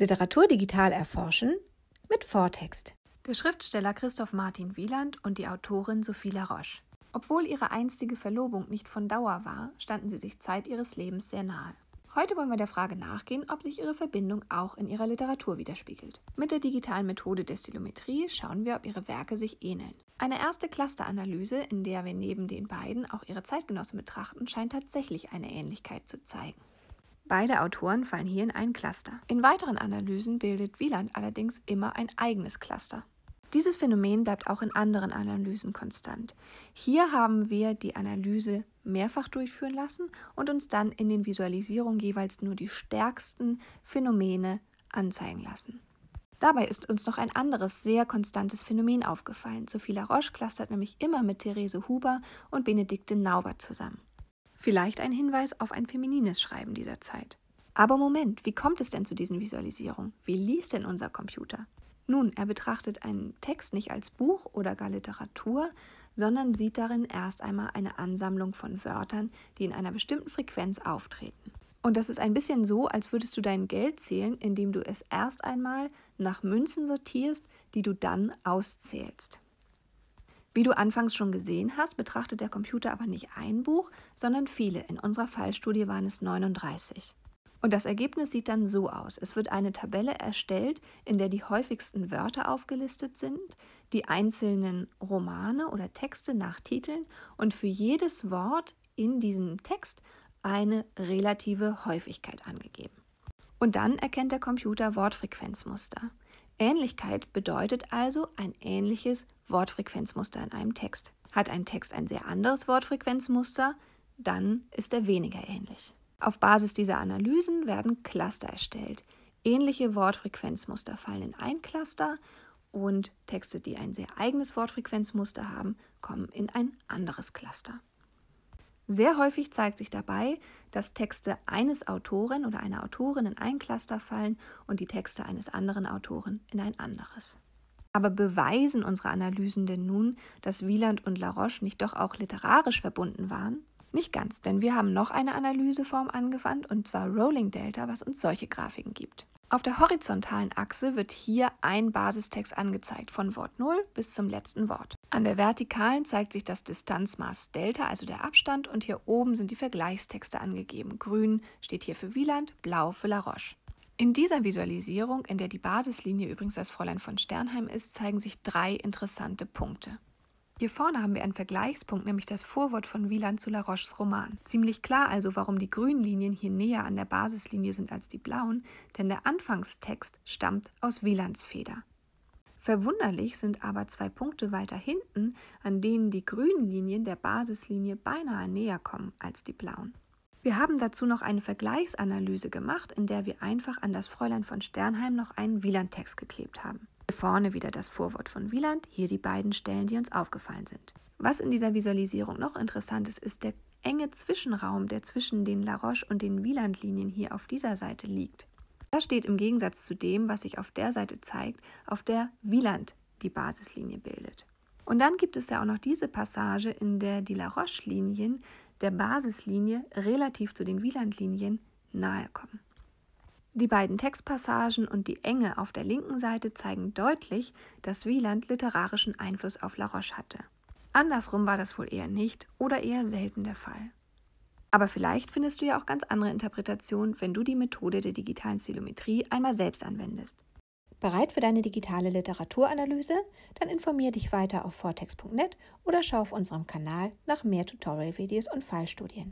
Literatur digital erforschen mit Vortext. Der Schriftsteller Christoph Martin Wieland und die Autorin Sophie La Roche. Obwohl ihre einstige Verlobung nicht von Dauer war, standen sie sich Zeit ihres Lebens sehr nahe. Heute wollen wir der Frage nachgehen, ob sich ihre Verbindung auch in ihrer Literatur widerspiegelt. Mit der digitalen Methode der Stilometrie schauen wir, ob ihre Werke sich ähneln. Eine erste Clusteranalyse, in der wir neben den beiden auch ihre Zeitgenossen betrachten, scheint tatsächlich eine Ähnlichkeit zu zeigen. Beide Autoren fallen hier in ein Cluster. In weiteren Analysen bildet Wieland allerdings immer ein eigenes Cluster. Dieses Phänomen bleibt auch in anderen Analysen konstant. Hier haben wir die Analyse mehrfach durchführen lassen und uns dann in den Visualisierungen jeweils nur die stärksten Phänomene anzeigen lassen. Dabei ist uns noch ein anderes sehr konstantes Phänomen aufgefallen. Sophie La Roche clustert nämlich immer mit Therese Huber und Benedikte Naubert zusammen. Vielleicht ein Hinweis auf ein feminines Schreiben dieser Zeit. Aber Moment, wie kommt es denn zu diesen Visualisierungen? Wie liest denn unser Computer? Nun, er betrachtet einen Text nicht als Buch oder gar Literatur, sondern sieht darin erst einmal eine Ansammlung von Wörtern, die in einer bestimmten Frequenz auftreten. Und das ist ein bisschen so, als würdest du dein Geld zählen, indem du es erst einmal nach Münzen sortierst, die du dann auszählst. Wie du anfangs schon gesehen hast, betrachtet der Computer aber nicht ein Buch, sondern viele. In unserer Fallstudie waren es 39. Und das Ergebnis sieht dann so aus. Es wird eine Tabelle erstellt, in der die häufigsten Wörter aufgelistet sind, die einzelnen Romane oder Texte nach Titeln und für jedes Wort in diesem Text eine relative Häufigkeit angegeben. Und dann erkennt der Computer Wortfrequenzmuster. Ähnlichkeit bedeutet also ein ähnliches Wortfrequenzmuster in einem Text. Hat ein Text ein sehr anderes Wortfrequenzmuster, dann ist er weniger ähnlich. Auf Basis dieser Analysen werden Cluster erstellt. Ähnliche Wortfrequenzmuster fallen in ein Cluster und Texte, die ein sehr eigenes Wortfrequenzmuster haben, kommen in ein anderes Cluster. Sehr häufig zeigt sich dabei, dass Texte eines Autoren oder einer Autorin in ein Cluster fallen und die Texte eines anderen Autoren in ein anderes. Aber beweisen unsere Analysen denn nun, dass Wieland und Laroche nicht doch auch literarisch verbunden waren? Nicht ganz, denn wir haben noch eine Analyseform angewandt, und zwar Rolling Delta, was uns solche Grafiken gibt. Auf der horizontalen Achse wird hier ein Basistext angezeigt, von Wort 0 bis zum letzten Wort. An der vertikalen zeigt sich das Distanzmaß Delta, also der Abstand, und hier oben sind die Vergleichstexte angegeben. Grün steht hier für Wieland, blau für La Roche. In dieser Visualisierung, in der die Basislinie übrigens das Fräulein von Sternheim ist, zeigen sich drei interessante Punkte. Hier vorne haben wir einen Vergleichspunkt, nämlich das Vorwort von Wieland zu La Roches Roman. Ziemlich klar also, warum die grünen Linien hier näher an der Basislinie sind als die blauen, denn der Anfangstext stammt aus Wielands Feder. Verwunderlich sind aber zwei Punkte weiter hinten, an denen die grünen Linien der Basislinie beinahe näher kommen als die blauen. Wir haben dazu noch eine Vergleichsanalyse gemacht, in der wir einfach an das Fräulein von Sternheim noch einen Wieland-Text geklebt haben. Vorne wieder das Vorwort von Wieland, hier die beiden Stellen, die uns aufgefallen sind. Was in dieser Visualisierung noch interessant ist, ist der enge Zwischenraum, der zwischen den Laroche und den Wieland-Linien hier auf dieser Seite liegt. Das steht im Gegensatz zu dem, was sich auf der Seite zeigt, auf der Wieland die Basislinie bildet. Und dann gibt es ja auch noch diese Passage, in der die Laroche-Linien der Basislinie relativ zu den Wieland-Linien nahe kommen. Die beiden Textpassagen und die Enge auf der linken Seite zeigen deutlich, dass Wieland literarischen Einfluss auf La Roche hatte. Andersrum war das wohl eher nicht oder eher selten der Fall. Aber vielleicht findest du ja auch ganz andere Interpretationen, wenn du die Methode der digitalen Stilometrie einmal selbst anwendest. Bereit für deine digitale Literaturanalyse? Dann informier dich weiter auf vortex.net oder schau auf unserem Kanal nach mehr Tutorial-Videos und Fallstudien.